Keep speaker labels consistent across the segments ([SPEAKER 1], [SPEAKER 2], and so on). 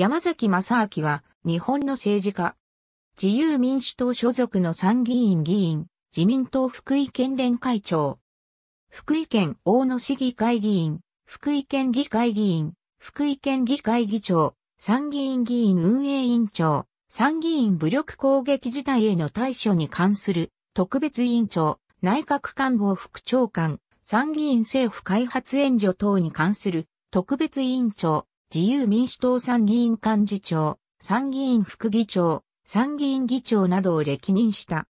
[SPEAKER 1] 山崎正明は、日本の政治家。自由民主党所属の参議院議員、自民党福井県連会長。福井県大野市議会議員、福井県議会議員、福井県議会議長、参議院議員運営委員長、参議院武力攻撃事態への対処に関する特別委員長、内閣官房副長官、参議院政府開発援助等に関する特別委員長、自由民主党参議院幹事長、参議院副議長、参議院議長などを歴任した。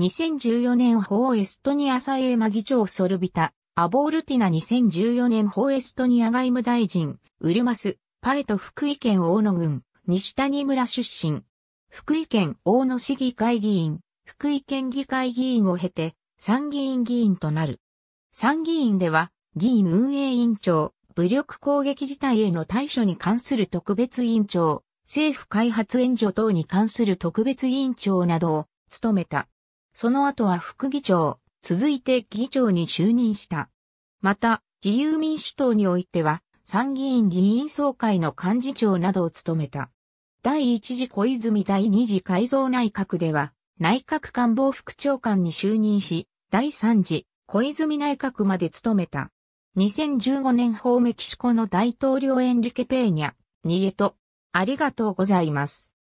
[SPEAKER 1] 2014年法エストニアサエーマ議長ソルビタ、アボールティナ2014年法エストニア外務大臣、ウルマス、パエト福井県大野郡、西谷村出身。福井県大野市議会議員、福井県議会議員を経て、参議院議員となる。参議院では、議員運営委員長、武力攻撃事態への対処に関する特別委員長、政府開発援助等に関する特別委員長などを務めた。その後は副議長、続いて議長に就任した。また、自由民主党においては、参議院議員総会の幹事長などを務めた。第一次小泉第二次改造内閣では、内閣官房副長官に就任し、第三次小泉内閣まで務めた。2015年法メキシコの大統領エンリケ・ペーニャ、ニエト。ありがとうございます。